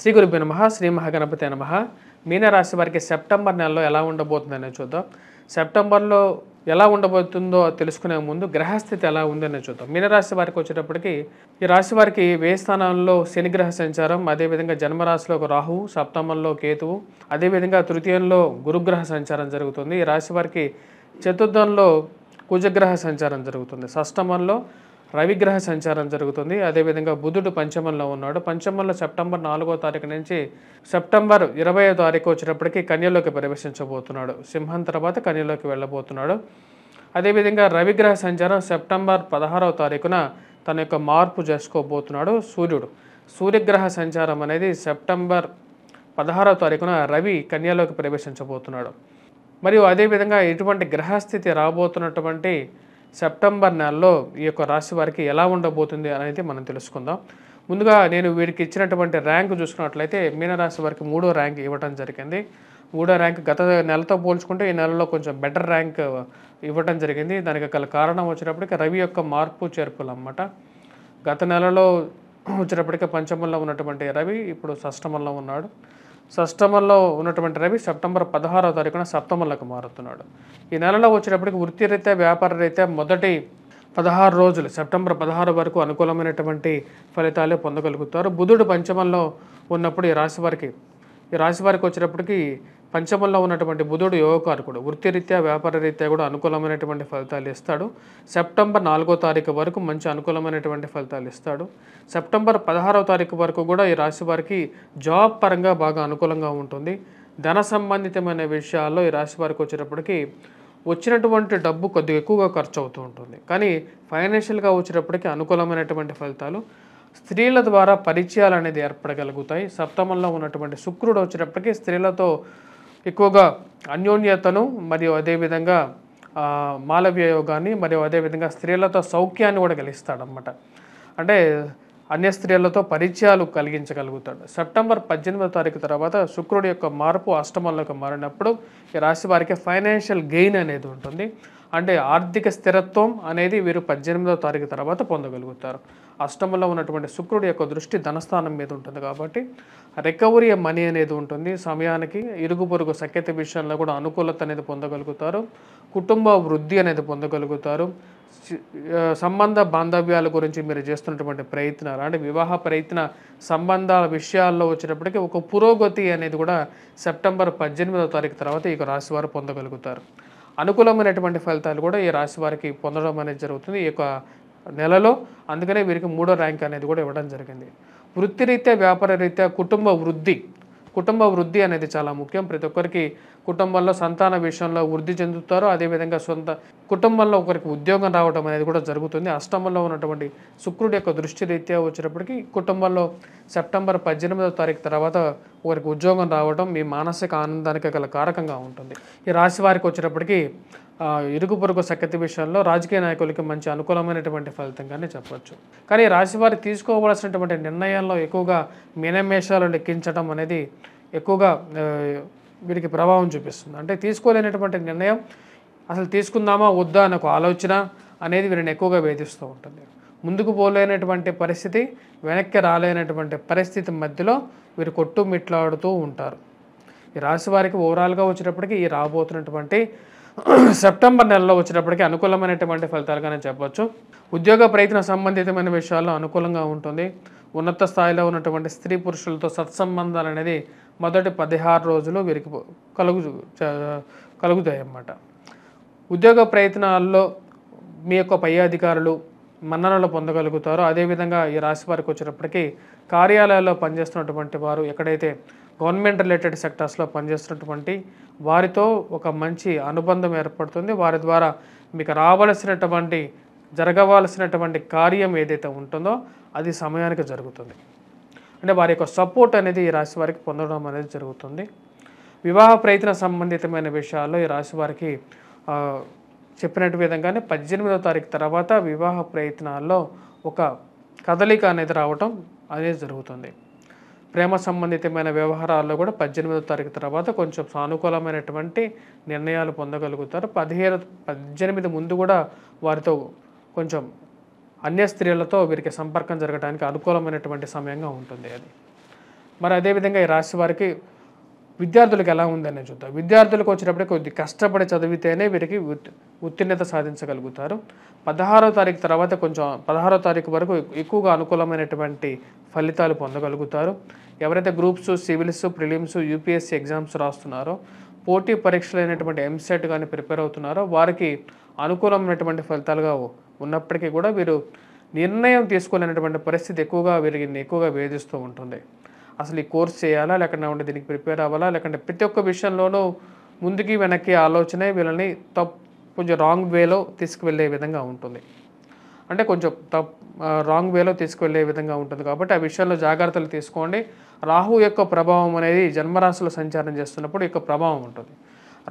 శ్రీ గురుభ్యో నమ శ్రీ మహాగణపతి నమ మీనరాశి వారికి సెప్టెంబర్ నెలలో ఎలా ఉండబోతుందనే చూద్దాం సెప్టెంబర్లో ఎలా ఉండబోతుందో తెలుసుకునే ముందు గ్రహస్థితి ఎలా ఉందనే చూద్దాం మీనరాశి వారికి వచ్చేటప్పటికి ఈ రాశి వారికి వే స్థానంలో శనిగ్రహ సంచారం అదేవిధంగా జన్మరాశిలో ఒక రాహువు సప్తమంలో కేతువు అదేవిధంగా తృతీయంలో గురుగ్రహ సంచారం జరుగుతుంది ఈ రాశి వారికి చతుర్థంలో కుజగ్రహ సంచారం జరుగుతుంది షష్టమంలో రవిగ్రహ సంచారం జరుగుతుంది అదేవిధంగా బుధుడు పంచమంలో ఉన్నాడు పంచమంలో సెప్టెంబర్ నాలుగో తారీఖు నుంచి సెప్టెంబర్ ఇరవై తారీఖు వచ్చినప్పటికీ కన్యలోకి ప్రవేశించబోతున్నాడు సింహం తర్వాత కన్యలోకి వెళ్ళబోతున్నాడు అదేవిధంగా రవిగ్రహ సంచారం సెప్టెంబర్ పదహారవ తారీఖున తన యొక్క మార్పు చేసుకోబోతున్నాడు సూర్యుడు సూర్యగ్రహ సంచారం అనేది సెప్టెంబర్ పదహారవ తారీఖున రవి కన్యలోకి ప్రవేశించబోతున్నాడు మరియు అదేవిధంగా ఎటువంటి గ్రహస్థితి రాబోతున్నటువంటి సెప్టెంబర్ నెలలో ఈ యొక్క రాశి వారికి ఎలా ఉండబోతుంది అనేది మనం తెలుసుకుందాం ముందుగా నేను వీడికి ఇచ్చినటువంటి ర్యాంకు చూసుకున్నట్లయితే మీనరాశి వారికి మూడో ర్యాంక్ ఇవ్వడం జరిగింది మూడో ర్యాంక్ గత నెలతో పోల్చుకుంటే ఈ నెలలో కొంచెం బెటర్ ర్యాంక్ ఇవ్వడం జరిగింది దానికి గల కారణం వచ్చినప్పటికీ రవి యొక్క మార్పు చేర్పులు అన్నమాట గత నెలలో వచ్చినప్పటికీ పంచమంలో ఉన్నటువంటి రవి ఇప్పుడు షష్టమంలో ఉన్నాడు సష్టమంలో ఉన్నటువంటి రవి సెప్టెంబర్ పదహారవ తారీఖున సప్తమంలోకి మారుతున్నాడు ఈ నెలలో వచ్చేటప్పటికి వృత్తి రీత్యా వ్యాపార రీత్యా మొదటి పదహారు రోజులు సెప్టెంబర్ పదహారు వరకు అనుకూలమైనటువంటి ఫలితాలే పొందగలుగుతారు బుధుడు పంచమంలో ఉన్నప్పుడు ఈ రాశి వారికి ఈ రాశి వారికి వచ్చేటప్పటికి పంచమంలో ఉన్నటువంటి బుధుడు యోగకారకుడు వృత్తిరీత్యా రీత్యా కూడా అనుకూలమైనటువంటి ఫలితాలు ఇస్తాడు సెప్టెంబర్ నాలుగో తారీఖు వరకు మంచి అనుకూలమైనటువంటి ఫలితాలు ఇస్తాడు సెప్టెంబర్ పదహారవ తారీఖు వరకు కూడా ఈ రాశి వారికి జాబ్ పరంగా బాగా అనుకూలంగా ఉంటుంది ధన సంబంధితమైన విషయాల్లో ఈ రాశి వారికి వచ్చేటప్పటికి వచ్చినటువంటి డబ్బు కొద్దిగా ఎక్కువగా ఖర్చు అవుతూ ఉంటుంది కానీ ఫైనాన్షియల్గా వచ్చేటప్పటికి అనుకూలమైనటువంటి ఫలితాలు స్త్రీల ద్వారా పరిచయాలు అనేది ఏర్పడగలుగుతాయి సప్తమంలో ఉన్నటువంటి శుక్రుడు వచ్చేటప్పటికీ స్త్రీలతో ఎక్కువగా అన్యోన్యతను మరియు అదేవిధంగా మాలవ్య యోగాన్ని మరియు అదేవిధంగా స్త్రీలతో సౌఖ్యాన్ని కూడా గెలుస్తాడనమాట అంటే అన్య స్త్రీలతో పరిచయాలు కలిగించగలుగుతాడు సెప్టెంబర్ పద్దెనిమిదో తారీఖు తర్వాత శుక్రుడి యొక్క మార్పు అష్టమంలోకి మారినప్పుడు ఈ రాశి వారికి ఫైనాన్షియల్ గెయిన్ అనేది ఉంటుంది అంటే ఆర్థిక స్థిరత్వం అనేది వీరు పద్దెనిమిదో తారీఖు తర్వాత పొందగలుగుతారు అష్టమంలో ఉన్నటువంటి శుక్రుడి యొక్క దృష్టి ధనస్థానం మీద ఉంటుంది కాబట్టి రికవరీ మనీ అనేది ఉంటుంది సమయానికి ఇరుగు పొరుగు సఖ్యత విషయంలో కూడా అనుకూలత అనేది పొందగలుగుతారు కుటుంబ వృద్ధి అనేది పొందగలుగుతారు సంబంధ బాంధవ్యాల గురించి మీరు చేస్తున్నటువంటి ప్రయత్నాలు అంటే వివాహ ప్రయత్న సంబంధాల విషయాల్లో వచ్చినప్పటికీ ఒక పురోగతి అనేది కూడా సెప్టెంబర్ పద్దెనిమిదవ తారీఖు తర్వాత ఈ రాశి వారు పొందగలుగుతారు అనుకూలమైనటువంటి ఫలితాలు కూడా ఈ రాశి వారికి పొందడం అనేది జరుగుతుంది ఈ యొక్క నెలలో అందుకనే వీరికి మూడో ర్యాంక్ అనేది కూడా ఇవ్వడం జరిగింది వృత్తిరీత్యా వ్యాపార రీత్యా కుటుంబ వృద్ధి కుటుంబ వృద్ధి అనేది చాలా ముఖ్యం ప్రతి ఒక్కరికి కుటుంబంలో సంతాన విషయంలో వృద్ధి చెందుతారు అదేవిధంగా సొంత కుటుంబంలో ఒకరికి ఉద్యోగం రావడం అనేది కూడా జరుగుతుంది అష్టమంలో ఉన్నటువంటి శుక్రుడి యొక్క దృష్టి రీత్యా వచ్చినప్పటికీ కుటుంబంలో సెప్టెంబర్ పద్దెనిమిదవ తారీఖు తర్వాత ఒకరికి ఉద్యోగం రావడం మీ మానసిక ఆనందానికి గల కారకంగా ఉంటుంది ఈ రాశి వారికి వచ్చినప్పటికీ ఇరుగు పొరుగు సఖ్యత విషయాల్లో రాజకీయ నాయకులకి మంచి అనుకూలమైనటువంటి ఫలితంగానే చెప్పవచ్చు కానీ రాశివారి తీసుకోవలసినటువంటి నిర్ణయాల్లో ఎక్కువగా మినమేషాలు లెక్కించడం అనేది ఎక్కువగా వీరికి ప్రభావం చూపిస్తుంది అంటే తీసుకోలేనటువంటి నిర్ణయం అసలు తీసుకుందామా వద్దా అనే ఒక ఆలోచన అనేది వీరిని ఎక్కువగా వేధిస్తూ ఉంటుంది ముందుకు పోలేనటువంటి పరిస్థితి వెనక్కి రాలేనటువంటి పరిస్థితి మధ్యలో వీరు కొట్టుమిట్లాడుతూ ఉంటారు ఈ రాశి వారికి ఓవరాల్గా వచ్చినప్పటికీ ఈ రాబోతున్నటువంటి సెప్టెంబర్ నెలలో వచ్చినప్పటికీ అనుకూలమైనటువంటి ఫలితాలుగానే చెప్పవచ్చు ఉద్యోగ ప్రయత్న సంబంధితమైన విషయాల్లో అనుకూలంగా ఉంటుంది ఉన్నత స్థాయిలో ఉన్నటువంటి స్త్రీ పురుషులతో సత్సంబంధాలు అనేది మొదటి పదిహారు రోజులు వీరికి కలుగు కలుగుతాయి అన్నమాట ఉద్యోగ ప్రయత్నాల్లో మీ యొక్క పై అధికారులు మన్ననలు పొందగలుగుతారో అదేవిధంగా ఈ రాశి వారికి వచ్చినప్పటికీ కార్యాలయాల్లో పనిచేస్తున్నటువంటి వారు ఎక్కడైతే గవర్నమెంట్ రిలేటెడ్ సెక్టర్స్లో పనిచేస్తున్నటువంటి వారితో ఒక మంచి అనుబంధం ఏర్పడుతుంది వారి ద్వారా మీకు రావలసినటువంటి జరగవలసినటువంటి కార్యం ఏదైతే ఉంటుందో అది సమయానికి జరుగుతుంది అంటే వారి యొక్క సపోర్ట్ అనేది ఈ రాశి వారికి పొందడం అనేది జరుగుతుంది వివాహ ప్రయత్న సంబంధితమైన విషయాల్లో ఈ రాశి వారికి చెప్పినట్టు విధంగానే పద్దెనిమిదో తారీఖు తర్వాత వివాహ ప్రయత్నాల్లో ఒక కదలిక అనేది రావటం అనేది జరుగుతుంది ప్రేమ సంబంధితమైన వ్యవహారాల్లో కూడా పద్దెనిమిదో తారీఖు తర్వాత కొంచెం సానుకూలమైనటువంటి నిర్ణయాలు పొందగలుగుతారు పదిహేను పద్దెనిమిది ముందు కూడా వారితో కొంచెం అన్య స్త్రీలతో వీరికి సంపర్కం జరగడానికి అనుకూలమైనటువంటి సమయంగా ఉంటుంది అది మరి అదేవిధంగా ఈ రాశి వారికి విద్యార్థులకు ఎలా ఉందని చూద్దాం విద్యార్థులకు వచ్చినప్పుడే కొద్ది కష్టపడి చదివితేనే వీరికి ఉత్తీర్ణత సాధించగలుగుతారు పదహారో తారీఖు తర్వాత కొంచెం పదహారో తారీఖు వరకు ఎక్కువగా అనుకూలమైనటువంటి ఫలితాలు పొందగలుగుతారు ఎవరైతే groups civils prelims UPSC exams రాస్తున్నారో పోటీ పరీక్షలు అయినటువంటి ఎంసెట్ కానీ ప్రిపేర్ అవుతున్నారో వారికి అనుకూలమైనటువంటి ఫలితాలుగా ఉన్నప్పటికీ కూడా వీరు నిర్ణయం తీసుకోలేనటువంటి పరిస్థితి ఎక్కువగా వీరిని ఎక్కువగా వేధిస్తూ ఉంటుంది అసలు ఈ కోర్స్ చేయాలా లేకుంటే దీనికి ప్రిపేర్ అవ్వాలా లేకుంటే ప్రతి ఒక్క విషయంలోనూ ముందుకి వెనక్కి ఆలోచనే వీళ్ళని తప్పు కొంచెం రాంగ్ వేలో తీసుకువెళ్ళే విధంగా ఉంటుంది అంటే కొంచెం తప్ రాంగ్ వేలో తీసుకువెళ్ళే విధంగా ఉంటుంది కాబట్టి ఆ విషయంలో జాగ్రత్తలు తీసుకోండి రాహు యొక్క ప్రభావం అనేది జన్మరాశిలో సంచారం చేస్తున్నప్పుడు యొక్క ప్రభావం ఉంటుంది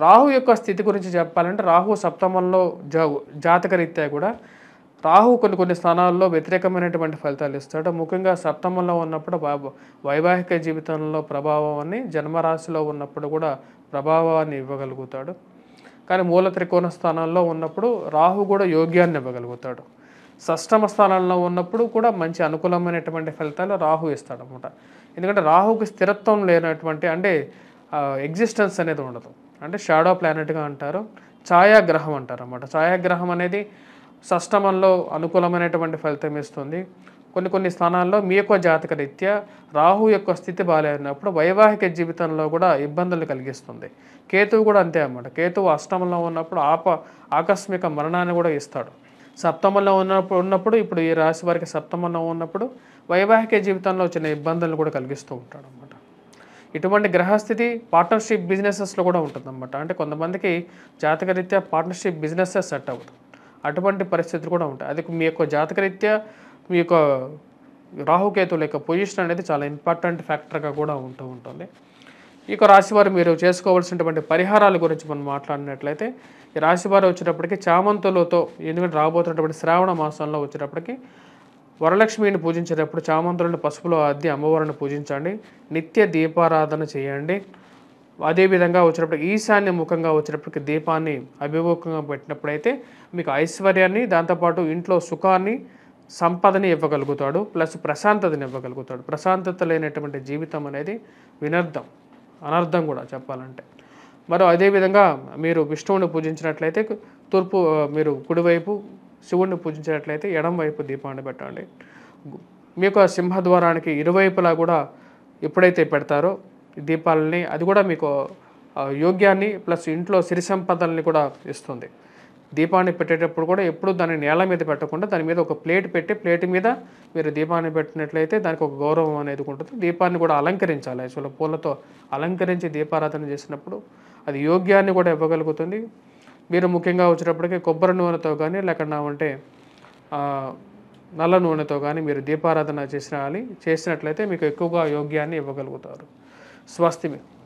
రాహు యొక్క స్థితి గురించి చెప్పాలంటే రాహు సప్తమంలో జా రీత్యా కూడా రాహు కొన్ని కొన్ని స్థానాల్లో వ్యతిరేకమైనటువంటి ఫలితాలు ఇస్తాడు ముఖ్యంగా సప్తమంలో ఉన్నప్పుడు వైవాహిక జీవితంలో ప్రభావాన్ని జన్మరాశిలో ఉన్నప్పుడు కూడా ప్రభావాన్ని ఇవ్వగలుగుతాడు కానీ మూల త్రికోణ స్థానాల్లో ఉన్నప్పుడు రాహు కూడా యోగ్యాన్ని ఇవ్వగలుగుతాడు షష్టమ స్థానంలో ఉన్నప్పుడు కూడా మంచి అనుకూలమైనటువంటి ఫలితాలు రాహు ఇస్తాడనమాట ఎందుకంటే రాహుకి స్థిరత్వం లేనటువంటి అంటే ఎగ్జిస్టెన్స్ అనేది ఉండదు అంటే షాడో ప్లానెట్గా అంటారు ఛాయాగ్రహం అంటారు అన్నమాట ఛాయాగ్రహం అనేది సష్టమంలో అనుకూలమైనటువంటి ఫలితం ఇస్తుంది కొన్ని కొన్ని స్థానాల్లో మీ యొక్క జాతక రీత్యా రాహు యొక్క స్థితి బాగాలేనప్పుడు వైవాహిక జీవితంలో కూడా ఇబ్బందులు కలిగిస్తుంది కేతువు కూడా అంతే అన్నమాట కేతువు అష్టమంలో ఉన్నప్పుడు ఆప ఆకస్మిక మరణాన్ని కూడా ఇస్తాడు సప్తమంలో ఉన్నప్పుడు ఉన్నప్పుడు ఇప్పుడు ఈ రాశి వారికి సప్తమంలో ఉన్నప్పుడు వైవాహిక జీవితంలో చిన్న ఇబ్బందులను కూడా కలిగిస్తూ ఉంటాడు అన్నమాట ఇటువంటి గ్రహస్థితి పార్ట్నర్షిప్ బిజినెసెస్లో కూడా ఉంటుందన్నమాట అంటే కొంతమందికి రీత్యా పార్ట్నర్షిప్ బిజినెసెస్ సెట్ అవుతుంది అటువంటి పరిస్థితులు కూడా ఉంటాయి అది మీ యొక్క జాతకరీత్యా మీ యొక్క రాహుకేతుల యొక్క పొజిషన్ అనేది చాలా ఇంపార్టెంట్ ఫ్యాక్టర్గా కూడా ఉంటూ ఉంటుంది ఈ యొక్క రాశివారు మీరు చేసుకోవాల్సినటువంటి పరిహారాల గురించి మనం మాట్లాడినట్లయితే ఈ రాశివారు వచ్చేటప్పటికి చామంతులతో ఎందుకంటే రాబోతున్నటువంటి శ్రావణ మాసంలో వచ్చేటప్పటికి వరలక్ష్మిని పూజించేటప్పుడు చామంతులను పసుపులో అద్ది అమ్మవారిని పూజించండి నిత్య దీపారాధన చేయండి అదేవిధంగా వచ్చినప్పుడు ఈశాన్య ముఖంగా వచ్చినప్పటికి దీపాన్ని అభిముఖంగా పెట్టినప్పుడైతే మీకు ఐశ్వర్యాన్ని దాంతోపాటు ఇంట్లో సుఖాన్ని సంపదని ఇవ్వగలుగుతాడు ప్లస్ ప్రశాంతతని ఇవ్వగలుగుతాడు ప్రశాంతత లేనటువంటి జీవితం అనేది వినర్థం అనర్థం కూడా చెప్పాలంటే మరో అదేవిధంగా మీరు విష్ణువుని పూజించినట్లయితే తూర్పు మీరు కుడివైపు శివుణ్ణి పూజించినట్లయితే ఎడంవైపు దీపాన్ని పెట్టండి మీకు ఆ సింహద్వారానికి ఇరువైపులా కూడా ఎప్పుడైతే పెడతారో దీపాలని అది కూడా మీకు యోగ్యాన్ని ప్లస్ ఇంట్లో సిరి సంపదల్ని కూడా ఇస్తుంది దీపాన్ని పెట్టేటప్పుడు కూడా ఎప్పుడు దాన్ని నేల మీద పెట్టకుండా దాని మీద ఒక ప్లేట్ పెట్టి ప్లేట్ మీద మీరు దీపాన్ని పెట్టినట్లయితే దానికి ఒక గౌరవం అనేది ఉంటుంది దీపాన్ని కూడా అలంకరించాలి యాక్చువల్గా పూలతో అలంకరించి దీపారాధన చేసినప్పుడు అది యోగ్యాన్ని కూడా ఇవ్వగలుగుతుంది మీరు ముఖ్యంగా వచ్చినప్పటికీ కొబ్బరి నూనెతో కానీ లేకుండా ఉంటే నల్ల నూనెతో కానీ మీరు దీపారాధన చేసిన చేసినట్లయితే మీకు ఎక్కువగా యోగ్యాన్ని ఇవ్వగలుగుతారు स्वास्थ्य में